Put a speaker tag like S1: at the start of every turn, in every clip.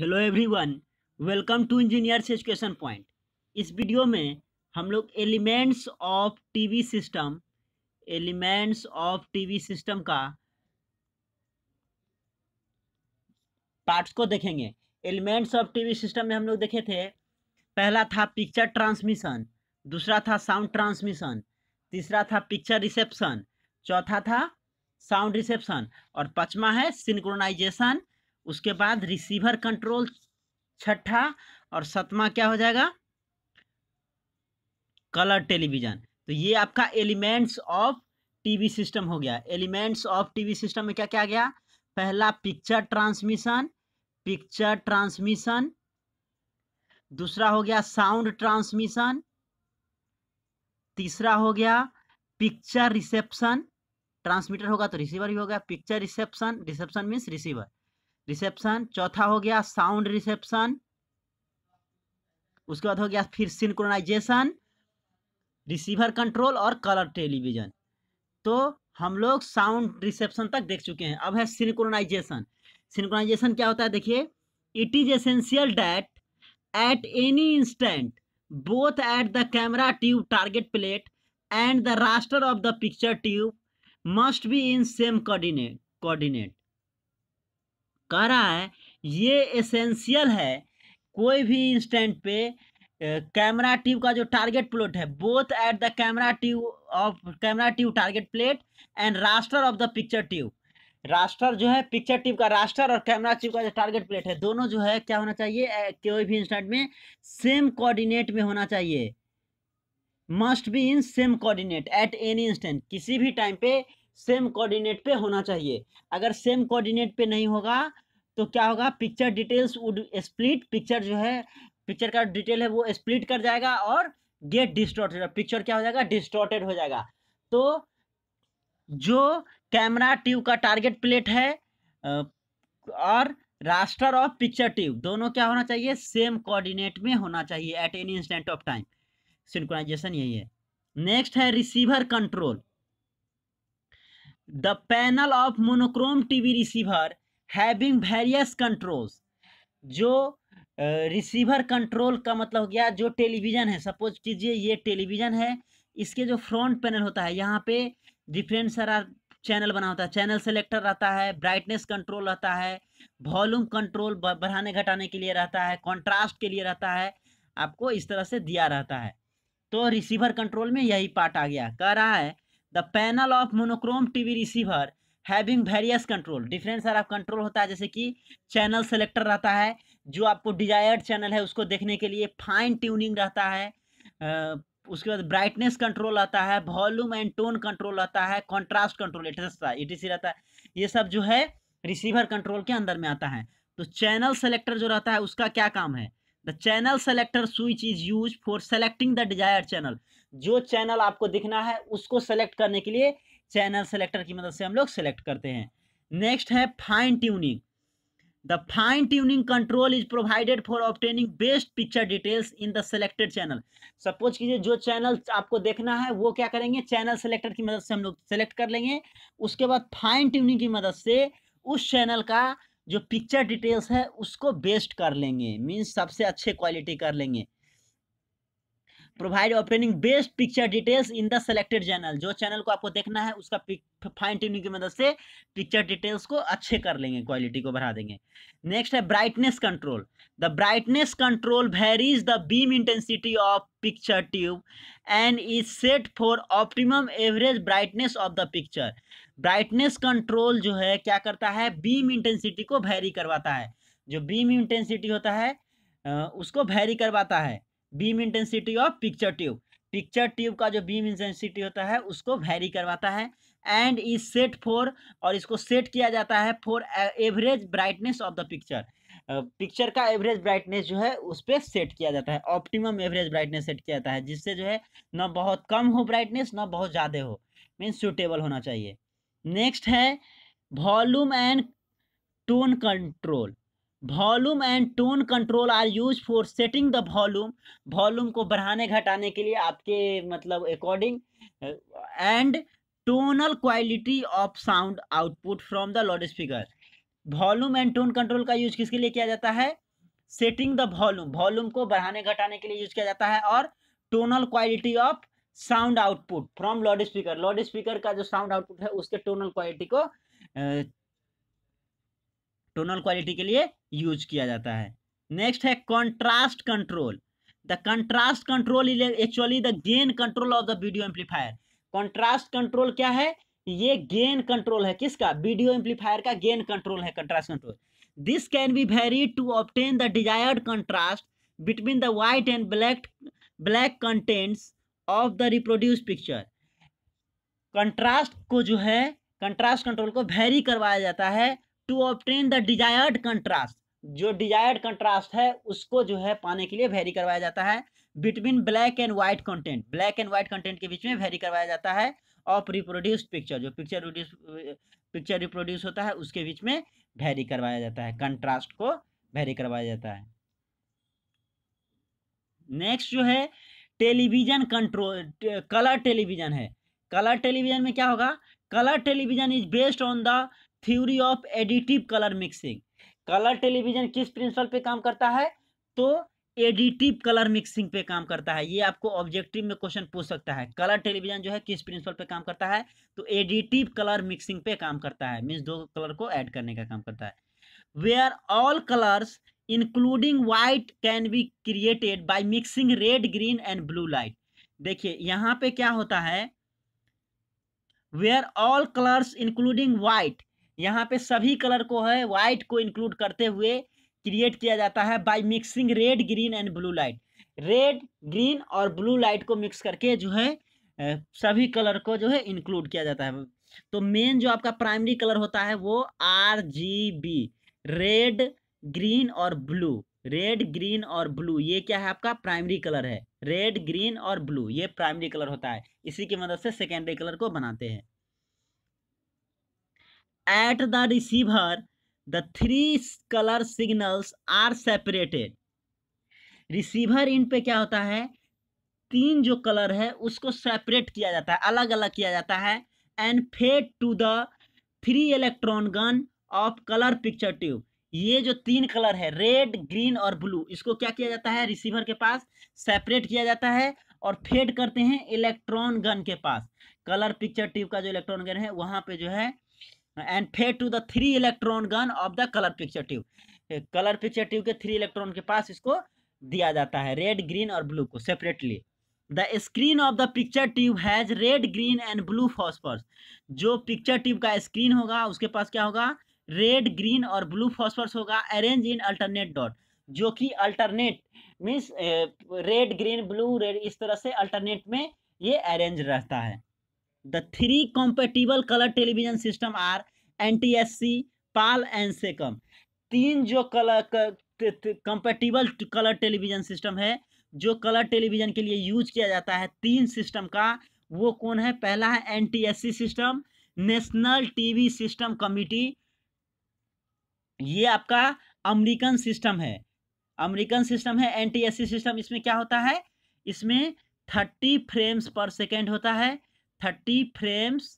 S1: Hello everyone welcome to engineers education point इस video में हम लोग elements of TV system elements of TV system का parts को देखेंगे एलिमेंट्स ऑफ टीवी सिस्टम में हम लोग देखे थे पहला था पिक्चर ट्रांसमिशन दूसरा था साउंड ट्रांसमिशन तीसरा था पिक्चर रिसेप्शन चौथा था साउंड रिसेप्शन और पाँचवा है सिंक्रोनाइजेशन उसके बाद रिसीवर कंट्रोल छठा और सतमा क्या हो जाएगा कलर टेलीविजन तो ये आपका एलिमेंट्स ऑफ टीवी सिस्टम हो गया एलिमेंट्स ऑफ टीवी सिस्टम में क्या क्या गया पहला पिक्चर ट्रांसमिशन पिक्चर ट्रांसमिशन दूसरा हो गया साउंड ट्रांसमिशन तीसरा हो गया पिक्चर रिसेप्शन ट्रांसमीटर होगा तो रिसीवर ही होगा picture reception reception means receiver reception चौथा हो गया साउंड रिसेप्शन उसके बाद हो गया फिर सिंक्रोनाइजेशन रिसीवर कंट्रोल और कलर टेलीविजन तो हम लोग साउंड रिसेप्शन तक देख चुके हैं अब है सिंक्रोनाइजेशन सिंक्रोनाइजेशन क्या होता है देखिए it is essential that at any instant both at the camera tube target plate and the raster of the picture tube must be in same coordinate coordinate कह रहा है ये एसेंशियल है कोई भी इंस्टेंट पे कैमरा ट्यूब का जो टारगेट प्लॉट है both at the camera tube of camera tube target plate and raster of the picture tube raster जो है पिक्चर ट्यूब का रास्टर और कैमरा ट्यूब का जो टारगेट प्लेट है दोनों जो है क्या होना चाहिए कोई भी इंस्टेंट में सेम कोऑर्डिनेट में होना चाहिए must be in same coordinate at any instant किसी भी टाइम पे सेम कोऑर्डिनेट पे होना चाहिए अगर सेम कोऑर्डिनेट पे नहीं होगा तो क्या होगा picture details would split picture जो है पिक्चर का डिटेल है वो स्प्लिट कर जाएगा और गेट डिस्टोर्टेड पिक्चर क्या हो जाएगा डिस्टोर्टेड हो जाएगा तो जो कैमरा ट्यूब का टारगेट प्लेट है और रास्टर ऑफ पिक्चर ट्यूब दोनों क्या होना चाहिए सेम कोऑर्डिनेट में होना चाहिए at any instant of time synchronization यही है नेक्स्ट है receiver control the panel of monochrome TV receiver having various controls जो रिसीवर uh, कंट्रोल का मतलब हो गया जो टेलीविज़न है सपोज कीजिए ये टेलीविज़न है इसके जो फ्रंट पैनल होता है यहाँ पे डिफरेंट सारा चैनल बना होता है चैनल सेलेक्टर रहता है ब्राइटनेस कंट्रोल रहता है वॉल्यूम कंट्रोल बढ़ाने घटाने के लिए रहता है कॉन्ट्रास्ट के लिए रहता है आपको इस तरह से दिया रहता है तो रिसीवर कंट्रोल में यही पार्ट आ गया कह रहा है the panel of monochrome TV receiver having various control different सारा कंट्रोल होता है जैसे कि चैनल सेलेक्टर रहता है जो आपको डिजायर्ड चैनल है उसको देखने के लिए फाइन ट्यूनिंग रहता है उसके बाद ब्राइटनेस कंट्रोल आता है वॉल्यूम एंड टोन कंट्रोल आता है contrast control it etcetera ETC रहता है ये सब जो है रिसीवर कंट्रोल के अंदर में आता है तो चैनल सेलेक्टर जो रहता है उसका क्या काम है the channel selector switch is use for selecting the desire channel जो चैनल आपको दिखना है उसको सेलेक्ट करने के लिए चैनल सेलेक्टर की मदद मतलब से हम लोग सेलेक्ट करते हैं नेक्स्ट है fine tuning the fine tuning control is provided for obtaining best picture details in the selected channel suppose कीजिए जो चैनल आपको देखना है वो क्या करेंगे चैनल सेलेक्टर की मदद से हम लोग सेलेक्ट कर लेंगे उसके बाद फाइन ट्यूनिंग की मदद से उस चैनल का जो पिक्चर डिटेल्स है उसको बेस्ट कर लेंगे मीन्स सबसे अच्छे क्वालिटी कर लेंगे provide opening best picture details in the selected channel जो चैनल को आपको देखना है उसका फाइन ट्यूनिंग की मदद से पिक्चर डिटेल्स को अच्छे कर लेंगे क्वालिटी को बढ़ा देंगे नेक्स्ट है brightness control the brightness control varies the beam intensity of picture tube and is set for optimum average brightness of the picture brightness control जो है क्या करता है बीम इंटेंसिटी को वेरी करवाता है जो बीम इंटेंसिटी होता है उसको वेरी करवाता है beam intensity of picture tube picture tube का जो बीम इंटेंसिटी होता है उसको वैरी करवाता है एंड इज सेट फॉर और इसको सेट किया जाता है for average brightness of the picture picture का एवरेज ब्राइटनेस जो है उस पर सेट किया जाता है ऑप्टिमम एवरेज ब्राइटनेस सेट किया जाता है जिससे जो है ना बहुत कम हो ब्राइटनेस ना बहुत ज़्यादा हो मीन सुटेबल होना चाहिए नेक्स्ट है volume and tone control volume and tone control are use for setting the volume volume को बढ़ाने घटाने के लिए आपके मतलब according and tonal quality of sound output from the loudspeaker volume and tone control का use किसके लिए किया जाता है सेटिंग द वॉल्यूम वॉल्यूम को बढ़ाने घटाने के लिए यूज किया जाता है और tonal quality of sound output from loudspeaker loudspeaker का जो साउंड आउटपुट है उसके टोनल क्वालिटी को टोनल क्वालिटी के लिए यूज किया जाता है नेक्स्ट है contrast control the contrast control is actually the gain control of the video amplifier contrast control क्या है ये गेन कंट्रोल है किसका वीडियो एम्पलीफायर का गेन कंट्रोल है contrast control this can be vary to obtain the desired contrast between the white and black black contents of the reproduce picture contrast को जो है कंट्रास्ट कंट्रोल को very करवाया जाता है to obtain the desired contrast जो desired contrast है उसको जो है पाने के लिए वेरी करवाया जाता है between black and white content black and white content के बीच में वेरी करवाया जाता है ऑफ रिप्रोड्यूस्ड पिक्चर जो पिक्चर पिक्चर रिप्रोड्यूस होता है उसके बीच में वेरी करवाया जाता है कंट्रास्ट को वेरी करवाया जाता है नेक्स्ट जो है टेलीविजन कंट्रोल कलर टेलीविजन है कलर टेलीविजन में क्या होगा colour television is based on the theory of additive colour mixing colour television किस प्रिंसिपल पे काम करता है तो एडिटिव कलर मिक्सिंग पे काम करता है ये आपको ऑब्जेक्टिव में क्वेश्चन पूछ सकता है कलर टेलीविजन जो है किस प्रिंसिपल पे काम करता है तो एडिटिव कलर मिक्सिंग पे काम करता है मीन्स दो कलर को ऐड करने का काम करता है where all colours including white can be created by mixing red green and blue light देखिए यहाँ पे क्या होता है where all colours including white यहाँ पे सभी कलर को है वाइट को इंक्लूड करते हुए क्रिएट किया जाता है by mixing red green and blue light red green और ब्लू लाइट को मिक्स करके जो है सभी कलर को जो है इंक्लूड किया जाता है तो मेन जो आपका प्राइमरी कलर होता है वो R G B red green और ब्लू रेड ग्रीन और ब्लू ये क्या है आपका प्राइमरी कलर है रेड ग्रीन और ब्लू ये प्राइमरी कलर होता है इसी की मदद से सेकेंडरी कलर को बनाते हैं at the receiver the three colour signals are separated receiver इन पे क्या होता है तीन जो कलर है उसको सेपरेट किया जाता है अलग अलग किया जाता है and fed to the three electron gun of colour picture tube ये जो तीन कलर है रेड ग्रीन और ब्लू इसको क्या किया जाता है रिसीवर के पास सेपरेट किया जाता है और फेड करते हैं इलेक्ट्रॉन गन के पास कलर पिक्चर ट्यूब का जो इलेक्ट्रॉन गन है वहाँ पे जो है and fed to the three electron gun of the colour picture tube colour picture tube के थ्री इलेक्ट्रॉन के पास इसको दिया जाता है रेड ग्रीन और ब्लू को separately the screen of the picture tube has red green and blue phosphors जो पिक्चर ट्यूब का स्क्रीन होगा उसके पास क्या होगा रेड ग्रीन और ब्लू फॉस्फर्स होगा अरेंज इन अल्टरनेट डॉट जो कि alternate means red green blue red इस तरह से अल्टरनेट में ये अरेंज रहता है the three compatible colour television system are N T S C PAL and SECAM तीन जो colour compatible colour television system है जो कलर टेलीविज़न के लिए यूज किया जाता है तीन सिस्टम का वो कौन है पहला है N T S C system national TV system committee ये आपका अमेरिकन सिस्टम है अमेरिकन सिस्टम है N T S C system इसमें क्या होता है इसमें थर्टी फ्रेम्स पर सेकेंड होता है थर्टी फ्रेम्स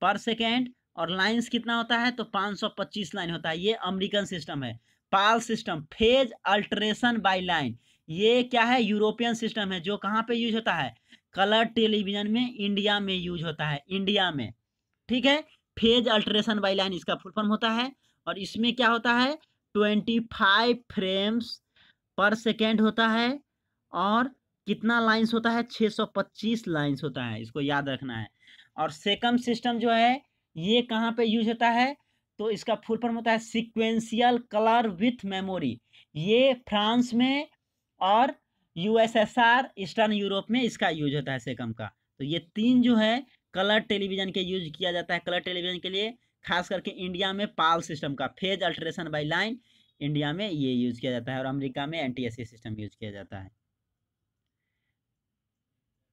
S1: पर सेकेंड और लाइन्स कितना होता है तो 525 लाइन होता है ये अमेरिकन सिस्टम है PAL system phase alteration by line ये क्या है यूरोपियन सिस्टम है जो कहाँ पे यूज होता है कलर टेलीविजन में इंडिया में यूज होता है इंडिया में ठीक है फेज अल्ट्रेशन बाई लाइन इसका फुल फॉर्म होता है और इसमें क्या होता है twenty five frames per second होता है और कितना लाइंस होता है 625 लाइंस होता है इसको याद रखना है और सेकम सिस्टम जो है ये कहाँ पे यूज होता है तो इसका फुल फॉर्म होता है सिक्वेंशियल कलर विथ मेमोरी ये फ्रांस में और यूएसएसआर ईस्टर्न यूरोप में इसका यूज होता है सेकम का तो ये तीन जो है कलर टेलीविजन के यूज किया जाता है कलर टेलीविजन के लिए खास करके इंडिया में पाल सिस्टम का phase alteration by line India में ये यूज किया जाता है और अमेरिका में एन सिस्टम यूज किया जाता है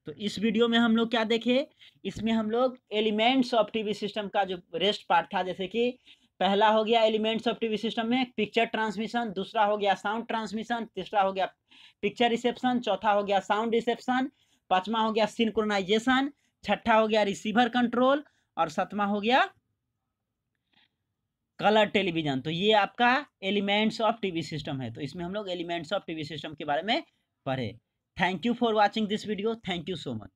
S1: तो इस वीडियो में हम लोग क्या देखे इसमें हम लोग एलिमेंट्स ऑफ टीवी सिस्टम का जो रेस्ट पार्ट था जैसे कि पहला हो गया एलिमेंट्स ऑफ टीवी सिस्टम में पिक्चर ट्रांसमिशन दूसरा हो गया साउंड ट्रांसमिशन तीसरा हो गया पिक्चर रिसेप्शन चौथा हो गया साउंड रिसेप्शन पांचवा हो गया सिंक्रोनाइजेशन छठा हो गया रिसीवर कंट्रोल और सातवां हो गया कलर टेलीविजन तो ये आपका एलिमेंट्स ऑफ टीवी सिस्टम है तो इसमें हम लोग एलिमेंट्स ऑफ टीवी सिस्टम के बारे में पढ़े Thank you for watching this video. Thank you so much.